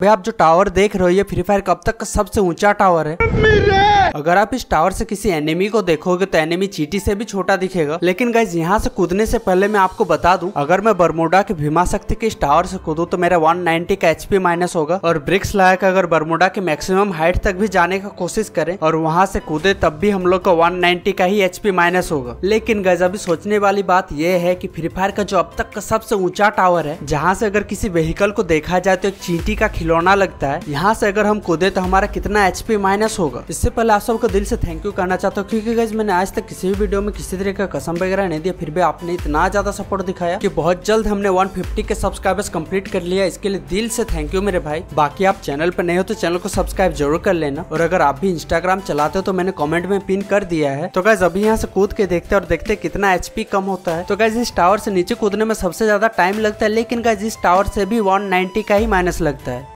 भाई आप जो टावर देख रहे हो ये फ्री फायर कब तक का सबसे ऊंचा टावर है अगर आप इस टावर से किसी एनिमी को देखोगे तो एनिमी चीटी से भी छोटा दिखेगा लेकिन गाइज यहाँ से कूदने से पहले मैं आपको बता दूं अगर मैं बरमोडा के भीमा शक्ति के इस टावर से कूदू तो मेरा 190 का एचपी माइनस होगा और ब्रिक्स लायक अगर बर्मोडा के मैक्सिमम हाइट तक भी जाने का कोशिश करे और वहाँ से कूदे तब भी हम लोग का वन का ही एच माइनस होगा लेकिन गाइज अभी सोचने वाली बात यह है की फ्री फायर का जो अब तक का सबसे ऊंचा टावर है जहाँ से अगर किसी व्हीकल को देखा जाए तो एक चींटी का खिलौना लगता है यहाँ से अगर हम कूदे तो हमारा कितना एच माइनस होगा इससे पहले आप सबको दिल से थैंक यू करना चाहता हूँ क्योंकि मैंने आज तक किसी भी वीडियो में किसी तरह का कसम वगैरह नहीं दिया फिर भी आपने इतना ज्यादा सपोर्ट दिखाया कि बहुत जल्द हमने 150 के सब्सक्राइबर्स कंप्लीट कर लिया इसके लिए दिल से थैंक यू मेरे भाई बाकी आप चैनल पर नहीं हो तो चैनल को सब्सक्राइब जरूर कर लेना और अगर आप भी इंस्टाग्राम चलाते हो तो मैंने कॉमेंट में पिन कर दिया है तो गैस अभी यहाँ से कूद के देखते हैं और देखते कितना एच कम होता है तो गैस इस टावर से नीचे कूदने में सबसे ज्यादा टाइम लगता है लेकिन गैस इस टावर से भी 190 का ही माइनस लगता है